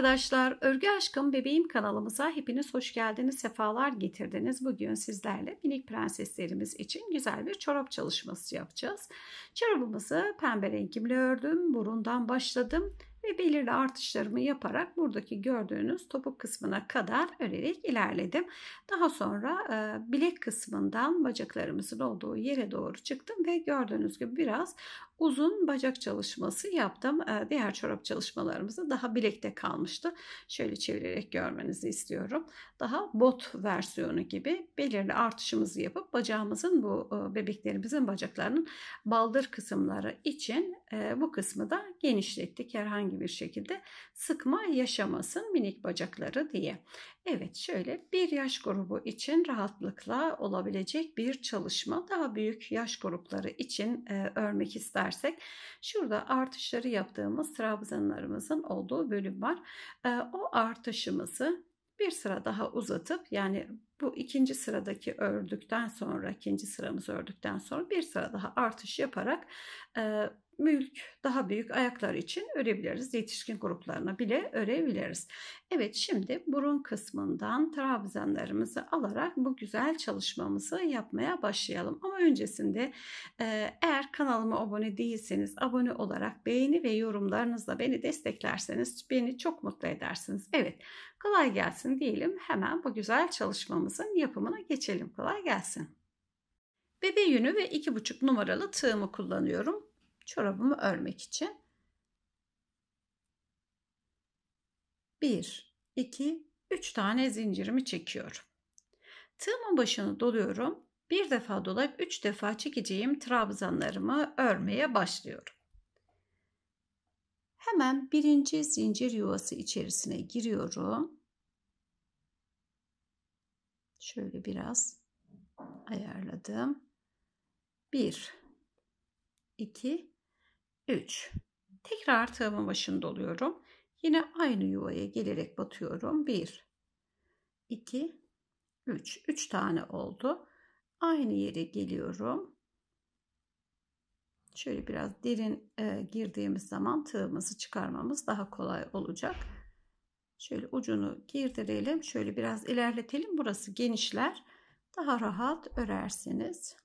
arkadaşlar, Örgü Aşkım Bebeğim kanalımıza hepiniz hoş geldiniz, sefalar getirdiniz. Bugün sizlerle minik prenseslerimiz için güzel bir çorap çalışması yapacağız. Çorabımızı pembe renkimle ördüm, burundan başladım ve belirli artışlarımı yaparak buradaki gördüğünüz topuk kısmına kadar örerek ilerledim. Daha sonra e, bilek kısmından bacaklarımızın olduğu yere doğru çıktım ve gördüğünüz gibi biraz uzun bacak çalışması yaptım. Ee, diğer çorap çalışmalarımızda daha bilekte kalmıştı. Şöyle çevirerek görmenizi istiyorum. Daha bot versiyonu gibi belirli artışımızı yapıp bacağımızın bu e, bebeklerimizin bacaklarının baldır kısımları için e, bu kısmı da genişlettik. Herhangi bir şekilde sıkma yaşamasın minik bacakları diye. Evet şöyle bir yaş grubu için rahatlıkla olabilecek bir çalışma. Daha büyük yaş grupları için e, örmek istersek şurada artışları yaptığımız trabzanlarımızın olduğu bölüm var. E, o artışımızı bir sıra daha uzatıp yani bu ikinci sıradaki ördükten sonra ikinci sıramızı ördükten sonra bir sıra daha artış yaparak e, mülk daha büyük ayaklar için örebiliriz. Yetişkin gruplarına bile örebiliriz. Evet şimdi burun kısmından trabzanlarımızı alarak bu güzel çalışmamızı yapmaya başlayalım. Ama öncesinde e, eğer kanalıma abone değilseniz abone olarak beğeni ve yorumlarınızla beni desteklerseniz beni çok mutlu edersiniz. Evet kolay gelsin diyelim hemen bu güzel çalışmamızın yapımına geçelim. Kolay gelsin. Bebe yünü ve 2,5 numaralı tığımı kullanıyorum çorabımı örmek için 1 2 3 tane zincirimi çekiyorum. Tığımın başını doluyorum. Bir defa dolayıp 3 defa çekeceğim trabzanlarımı örmeye başlıyorum. Hemen birinci zincir yuvası içerisine giriyorum. Şöyle biraz ayarladım. 1 2 3. Tekrar tığımın başını doluyorum. Yine aynı yuvaya gelerek batıyorum. 1 2 3 3 tane oldu. Aynı yere geliyorum. Şöyle biraz derin e, girdiğimiz zaman tığımızı çıkarmamız daha kolay olacak. Şöyle ucunu girdirelim. Şöyle biraz ilerletelim. Burası genişler. Daha rahat örersiniz.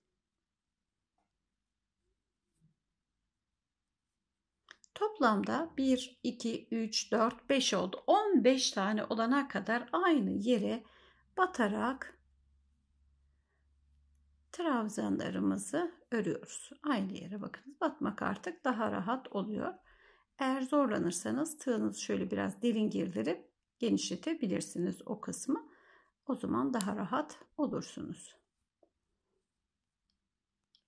Toplamda 1, 2, 3, 4, 5 oldu. 15 tane olana kadar aynı yere batarak trabzanlarımızı örüyoruz. Aynı yere bakınız batmak artık daha rahat oluyor. Eğer zorlanırsanız tığınızı şöyle biraz derin girdirip genişletebilirsiniz o kısmı. O zaman daha rahat olursunuz.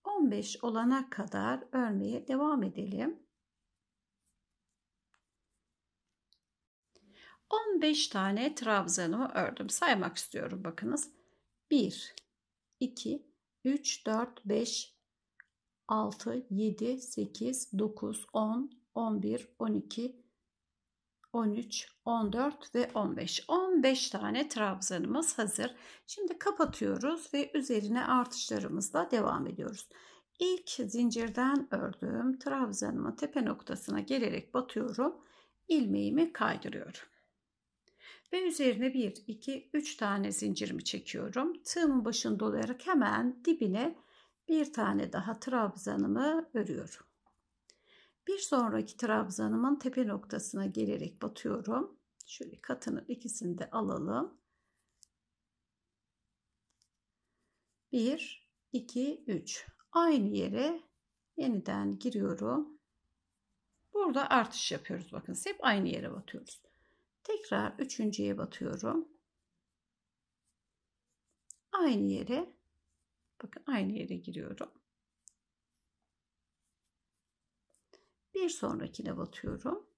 15 olana kadar örmeye devam edelim. 15 tane trabzanımı ördüm. Saymak istiyorum bakınız. 1, 2, 3, 4, 5, 6, 7, 8, 9, 10, 11, 12, 13, 14 ve 15. 15 tane trabzanımız hazır. Şimdi kapatıyoruz ve üzerine artışlarımızla devam ediyoruz. İlk zincirden ördüğüm trabzanımın tepe noktasına gelerek batıyorum. Ilmeğimi kaydırıyorum. Ve üzerine 1, 2, 3 tane zincirimi çekiyorum. Tığımın başını dolayarak hemen dibine bir tane daha trabzanımı örüyorum. Bir sonraki trabzanımın tepe noktasına gelerek batıyorum. Şöyle katının ikisini de alalım. 1, 2, 3. Aynı yere yeniden giriyorum. Burada artış yapıyoruz. Bakın hep aynı yere batıyoruz. Tekrar üçüncüye batıyorum. Aynı yere bakın aynı yere giriyorum. Bir sonrakine batıyorum.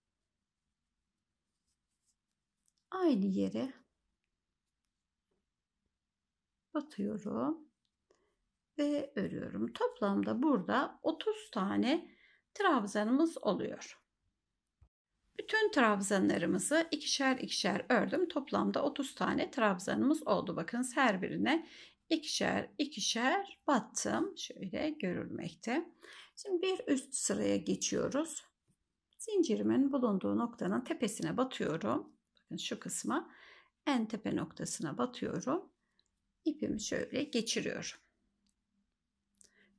Aynı yere batıyorum ve örüyorum. Toplamda burada 30 tane trabzanımız oluyor. Bütün trabzanlarımızı ikişer ikişer ördüm. Toplamda 30 tane trabzanımız oldu. Bakın, her birine ikişer ikişer battım. Şöyle görülmekte. Şimdi bir üst sıraya geçiyoruz. Zincirimin bulunduğu noktanın tepesine batıyorum. Bakın şu kısma en tepe noktasına batıyorum. İpimi şöyle geçiriyorum.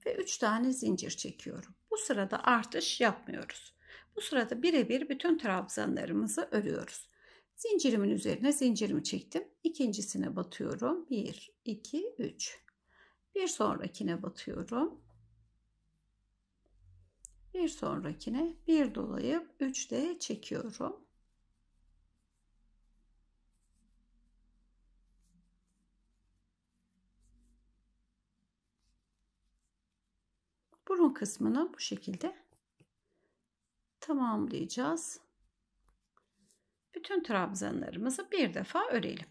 Ve 3 tane zincir çekiyorum. Bu sırada artış yapmıyoruz. Bu sırada birebir bütün trabzanlarımızı örüyoruz. Zincirimin üzerine zincirimi çektim. İkincisine batıyorum. 1, 2, 3. Bir sonrakine batıyorum. Bir sonrakine bir dolayıp 3 de çekiyorum. Burun kısmını bu şekilde tamamlayacağız. Bütün trabzanlarımızı bir defa örelim.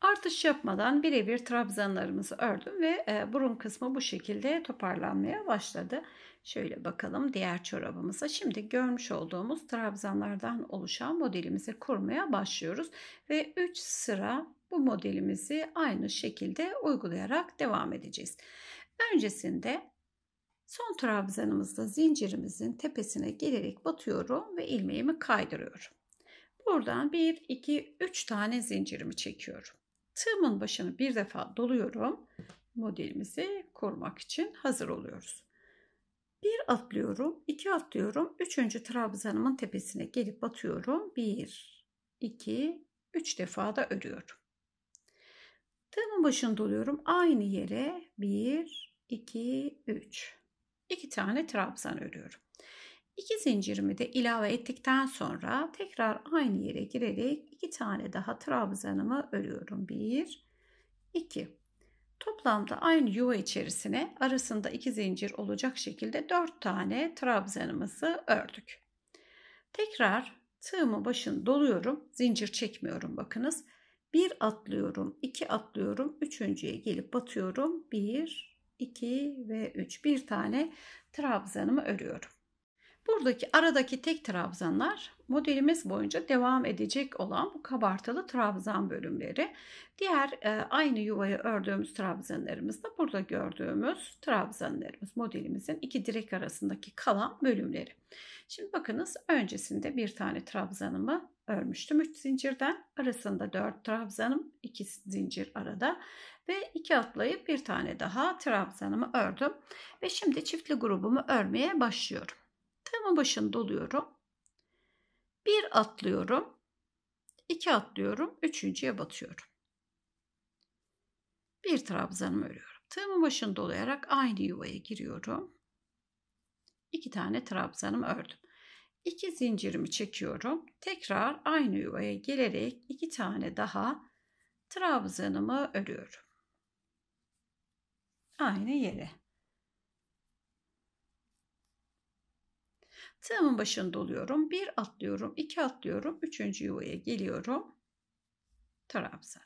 Artış yapmadan birebir trabzanlarımızı ördüm ve e, burun kısmı bu şekilde toparlanmaya başladı. Şöyle bakalım diğer çorabımıza. Şimdi görmüş olduğumuz trabzanlardan oluşan modelimizi kurmaya başlıyoruz. Ve 3 sıra bu modelimizi aynı şekilde uygulayarak devam edeceğiz. Öncesinde Son trabzanımızda zincirimizin tepesine gelerek batıyorum ve ilmeğimi kaydırıyorum. Buradan 1, 2, 3 tane zincirimi çekiyorum. Tığımın başını bir defa doluyorum. Modelimizi kurmak için hazır oluyoruz. Bir atlıyorum, iki atlıyorum. Üçüncü trabzanımın tepesine gelip batıyorum. Bir, iki, üç defa da örüyorum. Tığımın başını doluyorum. Aynı yere bir, iki, üç. 2 tane trabzan örüyorum. 2 zincirimi de ilave ettikten sonra tekrar aynı yere girerek 2 tane daha trabzanımı örüyorum. 1 2 Toplamda aynı yuva içerisine arasında 2 zincir olacak şekilde 4 tane trabzanımızı ördük. Tekrar tığımı başını doluyorum. Zincir çekmiyorum bakınız. 1 atlıyorum, 2 atlıyorum, 3.ye gelip batıyorum. 1 2 ve 3 bir tane trabzanımı örüyorum. Buradaki aradaki tek trabzanlar modelimiz boyunca devam edecek olan bu kabartılı trabzan bölümleri. Diğer e, aynı yuvaya ördüğümüz trabzanlarımız da burada gördüğümüz trabzanlarımız modelimizin iki direk arasındaki kalan bölümleri. Şimdi bakınız öncesinde bir tane trabzanımı örmüştüm 3 zincirden arasında 4 trabzanım 2 zincir arada ve iki atlayıp bir tane daha trabzanımı ördüm. Ve şimdi çiftli grubumu örmeye başlıyorum. Tığımın başını doluyorum. bir atlıyorum. iki atlıyorum. üçüncüye batıyorum. Bir trabzanımı örüyorum. Tığımın başını dolayarak aynı yuvaya giriyorum. İki tane trabzanımı ördüm. İki zincirimi çekiyorum. Tekrar aynı yuvaya gelerek iki tane daha trabzanımı örüyorum aynı yere. Tığımın başında doluyorum, Bir atlıyorum, iki atlıyorum, üçüncü yuvaya geliyorum. Trabzan.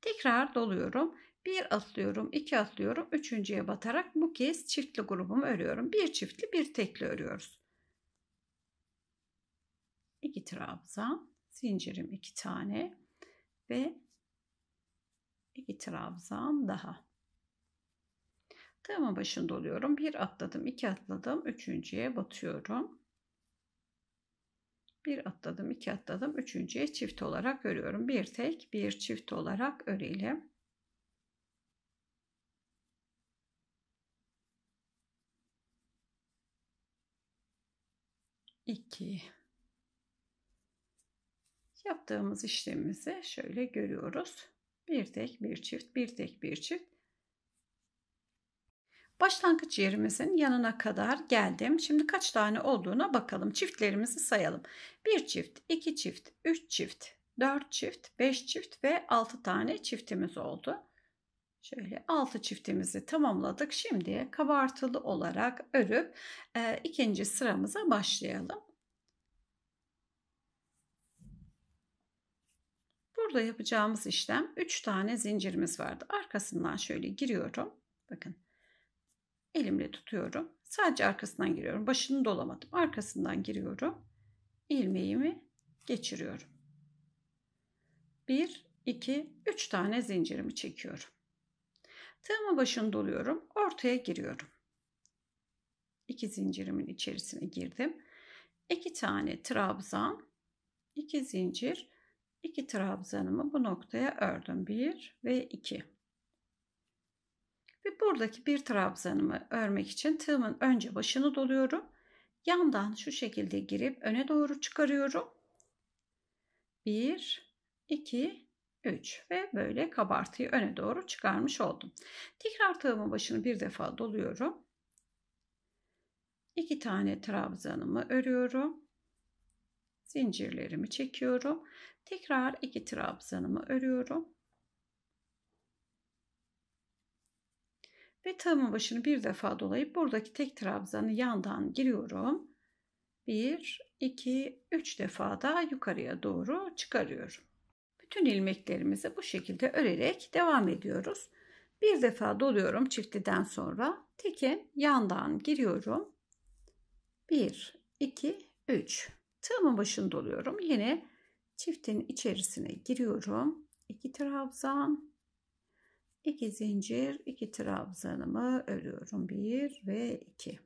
Tekrar doluyorum. Bir atlıyorum, iki atlıyorum, üçüncüye batarak bu kez çiftli grubumu örüyorum. Bir çiftli, bir tekli örüyoruz. İki trabzan, zincirim iki tane ve iki trabzan daha. Tığımın başında oluyorum. Bir atladım, iki atladım, üçüncüye batıyorum. Bir atladım, iki atladım, üçüncüye çift olarak örüyorum. Bir tek, bir çift olarak örelim. İki. Yaptığımız işlemimizi şöyle görüyoruz. Bir tek, bir çift, bir tek, bir çift Başlangıç yerimizin yanına kadar geldim. Şimdi kaç tane olduğuna bakalım. Çiftlerimizi sayalım. 1 çift, 2 çift, 3 çift, 4 çift, 5 çift ve 6 tane çiftimiz oldu. Şöyle 6 çiftimizi tamamladık. Şimdi kabartılı olarak örüp e, ikinci sıramıza başlayalım. Burada yapacağımız işlem 3 tane zincirimiz vardı. Arkasından şöyle giriyorum. Bakın Elimle tutuyorum. Sadece arkasından giriyorum. Başını dolamadım. Arkasından giriyorum. İlmeğimi geçiriyorum. 1, 2, 3 tane zincirimi çekiyorum. Tığımı başını doluyorum. Ortaya giriyorum. 2 zincirimin içerisine girdim. 2 tane trabzan, 2 zincir, 2 trabzanımı bu noktaya ördüm. 1 ve 2. Ve buradaki bir trabzanımı örmek için tığımın önce başını doluyorum. Yandan şu şekilde girip öne doğru çıkarıyorum. 1, 2, 3 ve böyle kabartıyı öne doğru çıkarmış oldum. Tekrar tığımın başını bir defa doluyorum. 2 tane trabzanımı örüyorum. Zincirlerimi çekiyorum. Tekrar 2 trabzanımı örüyorum. Ve tığımın başını bir defa dolayıp buradaki tek trabzanı yandan giriyorum. 1, 2, 3 defa da yukarıya doğru çıkarıyorum. Bütün ilmeklerimizi bu şekilde örerek devam ediyoruz. Bir defa doluyorum çiftiden sonra. Tekin yandan giriyorum. 1, 2, 3. Tığımın başını doluyorum. Yine çiftin içerisine giriyorum. 2 trabzan. 2 zincir, 2 trabzanımı örüyorum. 1 ve 2.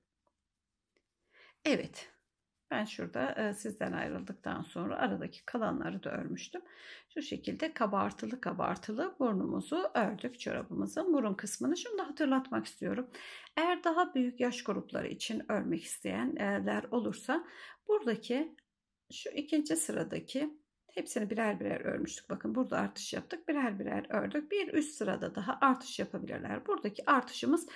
Evet. Ben şurada e, sizden ayrıldıktan sonra aradaki kalanları da örmüştüm. Şu şekilde kabartılı kabartılı burnumuzu ördük çorabımızın burun kısmını. Şimdi hatırlatmak istiyorum. Eğer daha büyük yaş grupları için örmek isteyenler olursa buradaki şu ikinci sıradaki Hepsini birer birer örmüştük. Bakın burada artış yaptık. Birer birer ördük. Bir üst sırada daha artış yapabilirler. Buradaki artışımız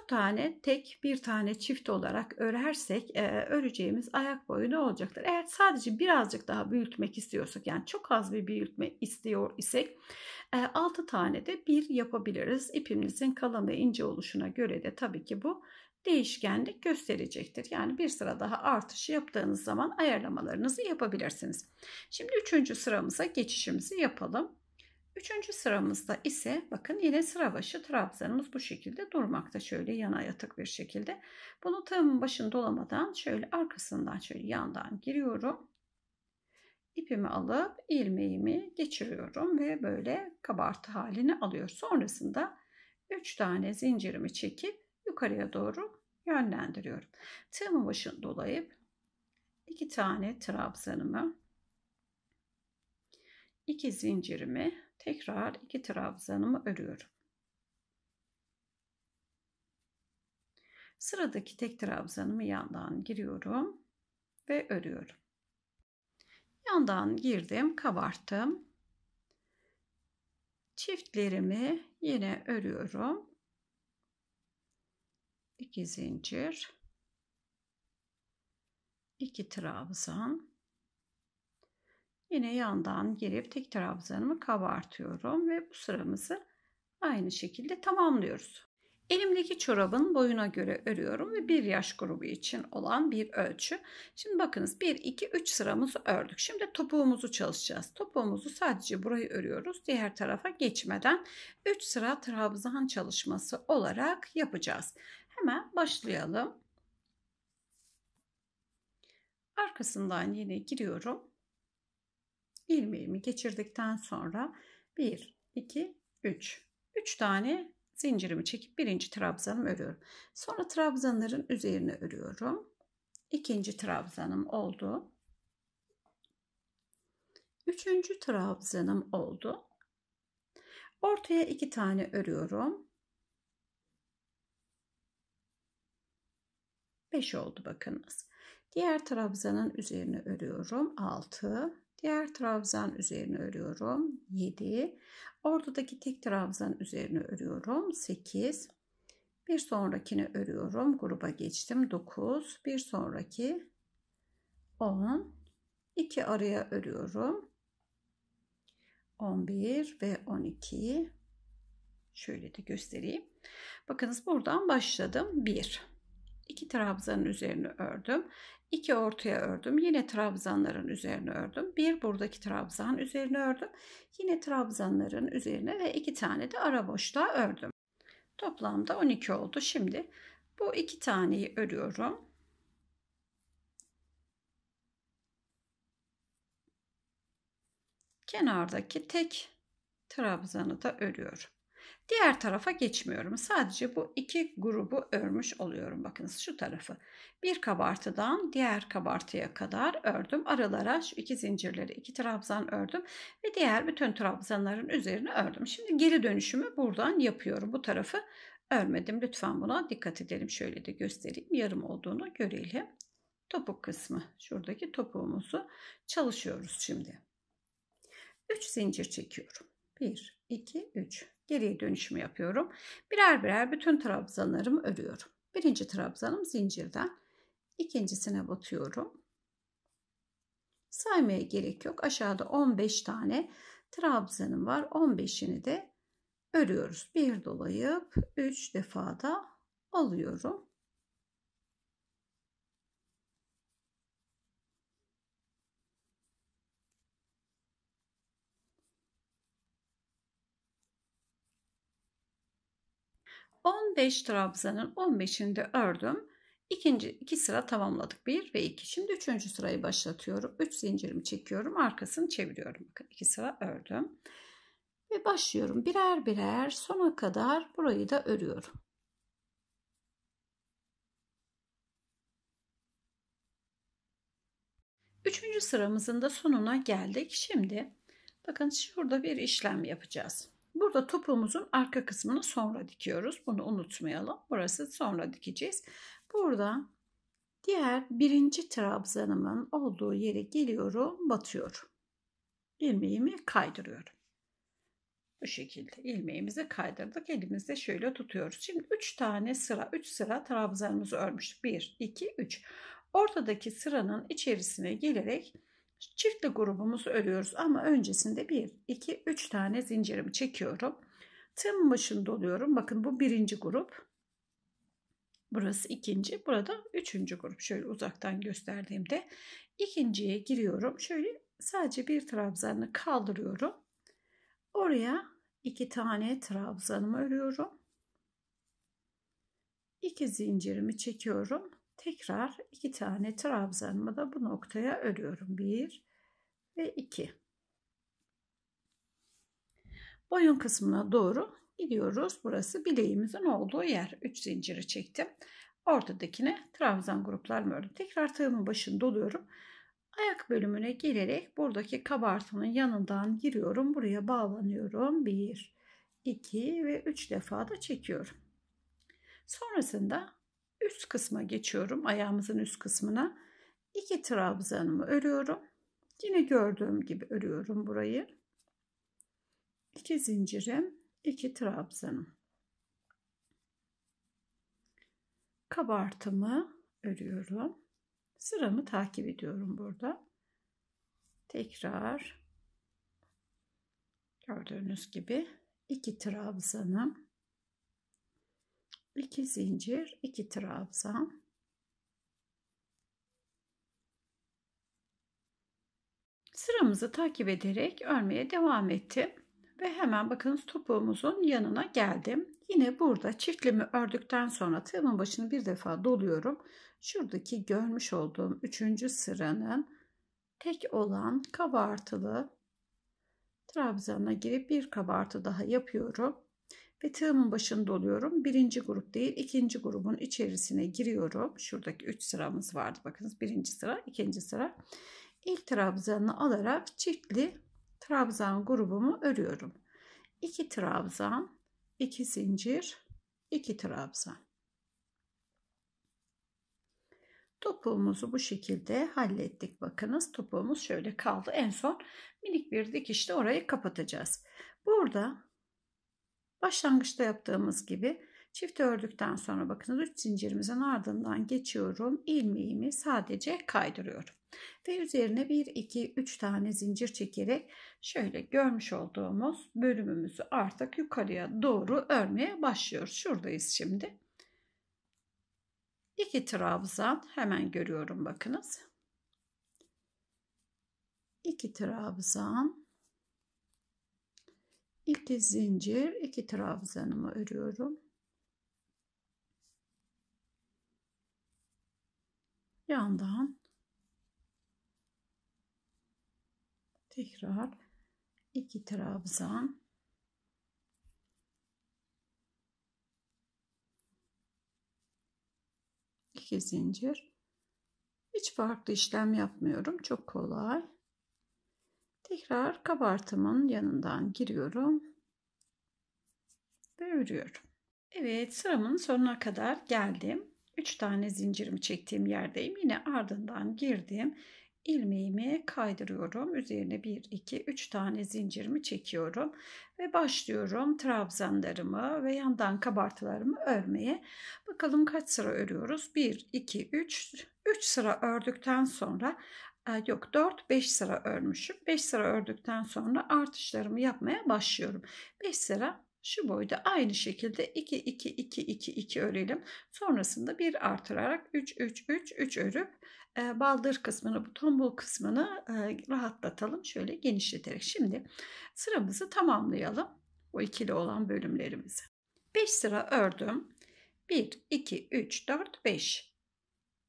4 tane tek bir tane çift olarak örersek e, öreceğimiz ayak boyu ne olacaktır? Eğer sadece birazcık daha büyütmek istiyorsak yani çok az bir büyütme istiyor isek e, 6 tane de bir yapabiliriz. İpimizin kalın ve ince oluşuna göre de tabii ki bu değişkenlik gösterecektir. Yani bir sıra daha artışı yaptığınız zaman ayarlamalarınızı yapabilirsiniz. Şimdi üçüncü sıramıza geçişimizi yapalım. Üçüncü sıramızda ise bakın yine sıra başı trabzanımız bu şekilde durmakta. Şöyle yana yatık bir şekilde. Bunu tığımın başını dolamadan şöyle arkasından şöyle yandan giriyorum. İpimi alıp ilmeğimi geçiriyorum ve böyle kabartı halini alıyor. Sonrasında 3 tane zincirimi çekip yukarıya doğru yönlendiriyorum. Tığımın başını dolayıp iki tane trabzanımı iki zincirimi tekrar iki trabzanımı örüyorum. Sıradaki tek trabzanımı yandan giriyorum ve örüyorum. Yandan girdim, kabarttım. Çiftlerimi yine örüyorum 2 zincir 2 trabzan yine yandan girip tek trabzanımı kabartıyorum ve bu sıramızı aynı şekilde tamamlıyoruz. Elimdeki çorabın boyuna göre örüyorum ve bir yaş grubu için olan bir ölçü. Şimdi bakınız 1, 2, 3 sıramızı ördük. Şimdi topuğumuzu çalışacağız. Topuğumuzu sadece burayı örüyoruz. Diğer tarafa geçmeden 3 sıra trabzan çalışması olarak yapacağız. Hemen başlayalım. Arkasından yine giriyorum. İlmeğimi geçirdikten sonra 1, 2, 3. 3 tane zincirimi çekip birinci trabzanımı örüyorum. Sonra trabzanların üzerine örüyorum. İkinci trabzanım oldu. Üçüncü trabzanım oldu. Ortaya iki tane örüyorum. 5 oldu bakınız. Diğer trabzanın üzerine örüyorum 6. Diğer trabzan üzerine örüyorum 7. Ortadaki tek trabzan üzerine örüyorum 8. Bir sonrakini örüyorum. Gruba geçtim. 9. Bir sonraki 10. 2 araya örüyorum. 11 ve 12. Şöyle de göstereyim. Bakınız buradan başladım. 1 iki trabzanın üzerine ördüm. 2 ortaya ördüm. Yine trabzanların üzerine ördüm. Bir buradaki trabzan üzerine ördüm. Yine trabzanların üzerine ve iki tane de ara boşluğa ördüm. Toplamda 12 oldu. Şimdi bu iki taneyi örüyorum. Kenardaki tek trabzanı da örüyorum. Diğer tarafa geçmiyorum. Sadece bu iki grubu örmüş oluyorum. Bakınız şu tarafı. Bir kabartıdan diğer kabartıya kadar ördüm. Aralara şu iki zincirleri, iki trabzan ördüm ve diğer bütün trabzanların üzerine ördüm. Şimdi geri dönüşümü buradan yapıyorum. Bu tarafı örmedim. Lütfen buna dikkat edelim. Şöyle de göstereyim. Yarım olduğunu görelim. Topuk kısmı. Şuradaki topuğumuzu çalışıyoruz şimdi. 3 zincir çekiyorum. 1, 2, 3 geriye dönüşümü yapıyorum. Birer birer bütün trabzanlarımı örüyorum. Birinci trabzanım zincirden. ikincisine batıyorum. Saymaya gerek yok. Aşağıda 15 tane trabzanım var. 15'ini de örüyoruz. Bir dolayıp 3 defa da alıyorum. 15 trabzanın 15'inde ördüm. İkinci iki sıra tamamladık. 1 ve 2. Şimdi üçüncü sırayı başlatıyorum. 3 zincirimi çekiyorum. Arkasını çeviriyorum. Bakın iki sıra ördüm. Ve başlıyorum. Birer birer sona kadar burayı da örüyorum. Üçüncü sıramızın da sonuna geldik. Şimdi bakın şurada bir işlem yapacağız. Burada topumuzun arka kısmını sonra dikiyoruz. Bunu unutmayalım. Burası sonra dikeceğiz. Burada diğer birinci trabzanımın olduğu yere geliyorum. Batıyorum. İlmeğimi kaydırıyorum. Bu şekilde ilmeğimizi kaydırdık. Elimizde şöyle tutuyoruz. Şimdi 3 tane sıra, 3 sıra trabzanımızı örmüştük. 1, 2, 3. Ortadaki sıranın içerisine gelerek Çiftli grubumuzu örüyoruz ama öncesinde 1, 2, 3 tane zincirimi çekiyorum. Tığım başını doluyorum. Bakın bu birinci grup. Burası ikinci. Burada üçüncü grup. Şöyle uzaktan gösterdiğimde. ikinciye giriyorum. Şöyle sadece bir trabzanı kaldırıyorum. Oraya iki tane trabzanımı örüyorum. İki zincirimi çekiyorum. Tekrar iki tane trabzanımı da bu noktaya örüyorum. Bir ve iki. Boyun kısmına doğru gidiyoruz. Burası bileğimizin olduğu yer. 3 zinciri çektim. Ortadakine trabzan gruplarımı ördüm. Tekrar tığımın başını doluyorum. Ayak bölümüne gelerek buradaki kabartının yanından giriyorum. Buraya bağlanıyorum. 1, 2 ve 3 defa da çekiyorum. Sonrasında üst kısma geçiyorum. Ayağımızın üst kısmına. iki trabzanımı örüyorum. Yine gördüğüm gibi örüyorum burayı. 2 zincirim, iki trabzanım. Kabartımı örüyorum. Sıramı takip ediyorum burada. Tekrar gördüğünüz gibi iki trabzanım 2 zincir, 2 trabzan. Sıramızı takip ederek örmeye devam ettim. Ve hemen bakınız topuğumuzun yanına geldim. Yine burada çiftlimi ördükten sonra tığımın başını bir defa doluyorum. Şuradaki görmüş olduğum 3. sıranın tek olan kabartılı trabzana girip bir kabartı daha yapıyorum. Ve tığımın başında oluyorum. Birinci grup değil ikinci grubun içerisine giriyorum. Şuradaki 3 sıramız vardı. Bakınız birinci sıra ikinci sıra. İlk trabzanı alarak çiftli trabzan grubumu örüyorum. 2 trabzan, 2 zincir, 2 trabzan. Topuğumuzu bu şekilde hallettik. Bakınız topuğumuz şöyle kaldı. En son minik bir dikişle orayı kapatacağız. Burada Başlangıçta yaptığımız gibi çift ördükten sonra bakınız 3 zincirimizin ardından geçiyorum. ilmeğimi sadece kaydırıyorum. Ve üzerine 1 2 3 tane zincir çekerek şöyle görmüş olduğumuz bölümümüzü artık yukarıya doğru örmeye başlıyoruz. Şuradayız şimdi. 2 trabzan hemen görüyorum bakınız. 2 trabzan 2 zincir iki trabzanımı örüyorum. Yandan tekrar iki trabzan iki zincir hiç farklı işlem yapmıyorum çok kolay Tekrar kabartımın yanından giriyorum ve örüyorum. Evet sıramın sonuna kadar geldim. 3 tane zincirimi çektiğim yerdeyim. Yine ardından girdim. ilmeğimi kaydırıyorum. Üzerine 1, 2, 3 tane zincirimi çekiyorum. Ve başlıyorum trabzanlarımı ve yandan kabartılarımı örmeye. Bakalım kaç sıra örüyoruz? 1, 2, 3. 3 sıra ördükten sonra yok 4 5 sıra örmüşüm. 5 sıra ördükten sonra artışlarımı yapmaya başlıyorum. 5 sıra şu boyda aynı şekilde 2 2 2 2 2 örelim. Sonrasında bir artırarak 3 3 3 3 örüp e, baldır kısmını bu tombul kısmını e, rahatlatalım. Şöyle genişleterek. Şimdi sıramızı tamamlayalım. Bu ikili olan bölümlerimizi. 5 sıra ördüm. 1 2 3 4 5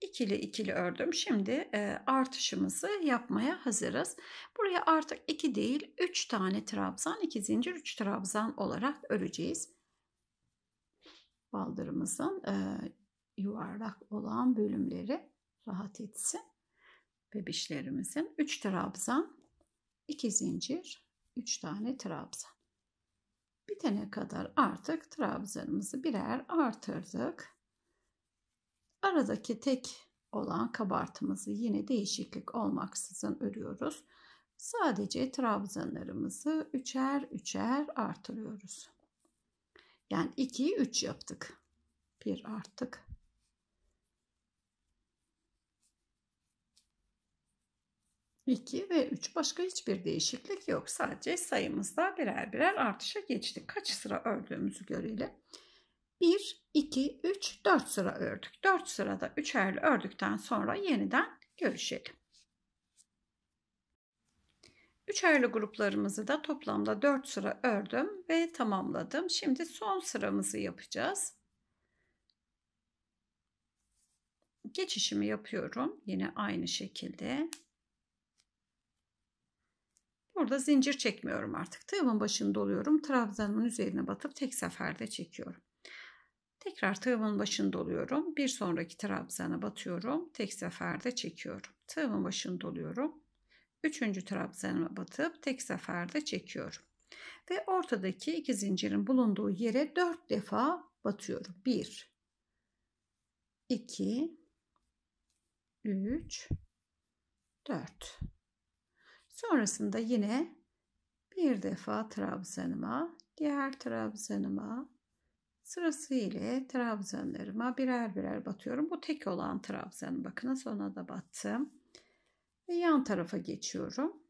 ikili ikili ördüm. Şimdi e, artışımızı yapmaya hazırız. Buraya artık 2 değil 3 tane trabzan, 2 zincir 3 trabzan olarak öreceğiz. Baldırımızın e, yuvarlak olan bölümleri rahat etsin. Bebişlerimizin 3 trabzan, 2 zincir, 3 tane trabzan. Bitene kadar artık trabzanımızı birer artırdık. Aradaki tek olan kabartımızı yine değişiklik olmaksızın örüyoruz. Sadece trabzanlarımızı üçer üçer artırıyoruz. Yani 2'yi 3 yaptık. 1 arttık. İki ve üç başka hiçbir değişiklik yok. Sadece sayımızda birer birer artışa geçtik. Kaç sıra ördüğümüzü görelim. 1, 2, 3, 4 sıra ördük. 4 sırada üçerli ördükten sonra yeniden görüşelim. Üçerli gruplarımızı da toplamda 4 sıra ördüm ve tamamladım. Şimdi son sıramızı yapacağız. Geçişimi yapıyorum. Yine aynı şekilde. Burada zincir çekmiyorum artık. Tığımın başını doluyorum. Trabzanın üzerine batıp tek seferde çekiyorum. Tekrar tığımın başını doluyorum. Bir sonraki trabzana batıyorum. Tek seferde çekiyorum. Tığımın başını doluyorum. Üçüncü trabzanıma batıp tek seferde çekiyorum. Ve ortadaki iki zincirin bulunduğu yere dört defa batıyorum. Bir, iki, üç, dört. Sonrasında yine bir defa trabzanıma, diğer trabzanıma, Sırasıyla trabzanlarıma birer birer batıyorum. Bu tek olan trabzan Bakın, sonra da battım. Ve yan tarafa geçiyorum.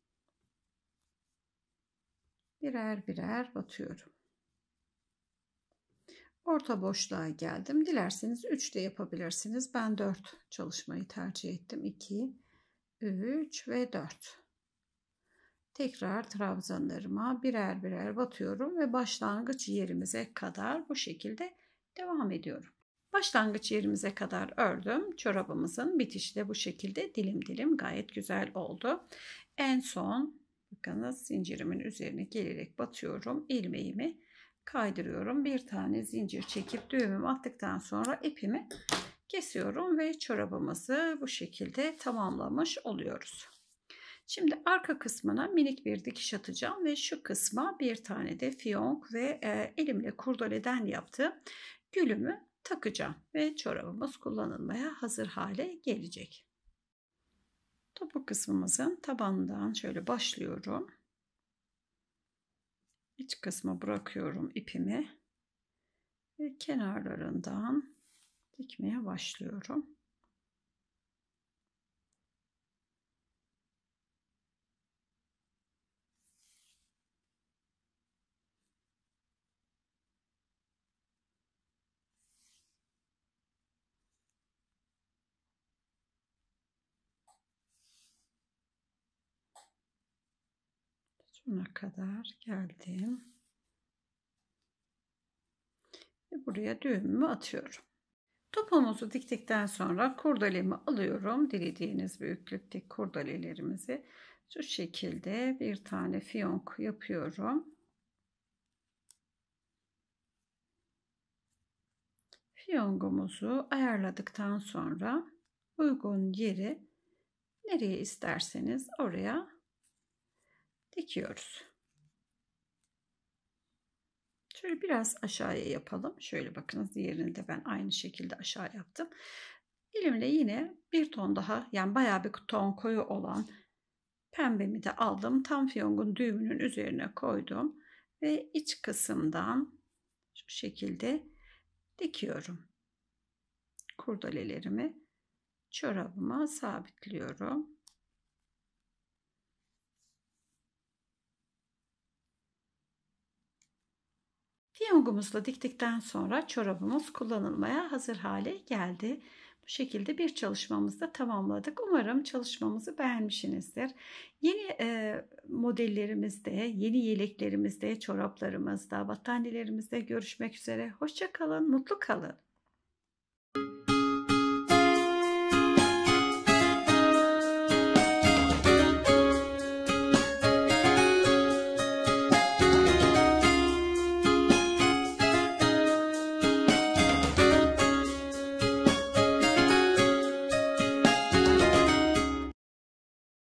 Birer birer batıyorum. Orta boşluğa geldim. Dilerseniz 3 de yapabilirsiniz. Ben 4 çalışmayı tercih ettim. 2, 3 ve 4 tekrar trabzanlarıma birer birer batıyorum ve başlangıç yerimize kadar bu şekilde devam ediyorum. Başlangıç yerimize kadar ördüm. Çorabımızın bitişi de bu şekilde dilim dilim gayet güzel oldu. En son bakınız zincirimin üzerine gelerek batıyorum. ilmeğimi kaydırıyorum. Bir tane zincir çekip düğümümü attıktan sonra ipimi kesiyorum ve çorabımızı bu şekilde tamamlamış oluyoruz. Şimdi arka kısmına minik bir dikiş atacağım ve şu kısma bir tane de fiyonk ve e, elimle kurdoleden yaptığım gülümü takacağım ve çorabımız kullanılmaya hazır hale gelecek. Topuk kısmımızın tabanından şöyle başlıyorum. İç kısmı bırakıyorum ipimi ve kenarlarından dikmeye başlıyorum. Şuna kadar geldim. Ve buraya düğümümü atıyorum. Topumuzu diktikten sonra kurdalemi alıyorum. Dilediğiniz büyüklükte kurdalelerimizi şu şekilde bir tane fiyonk yapıyorum. Fiyongumuzu ayarladıktan sonra uygun yeri nereye isterseniz oraya dikiyoruz. Şöyle biraz aşağıya yapalım. Şöyle bakınız diğerini de ben aynı şekilde aşağı yaptım. Elimle yine bir ton daha yani bayağı bir ton koyu olan pembemi de aldım. Tam fiyongun düğümünün üzerine koydum. Ve iç kısımdan şu şekilde dikiyorum. Kurdalelerimi çorabıma sabitliyorum. Piyangomuzla diktikten sonra çorabımız kullanılmaya hazır hale geldi. Bu şekilde bir çalışmamızı da tamamladık. Umarım çalışmamızı beğenmişsinizdir. Yeni e, modellerimizde, yeni yeleklerimizde, çoraplarımızda, battaniyelerimizde görüşmek üzere. Hoşça kalın, mutlu kalın.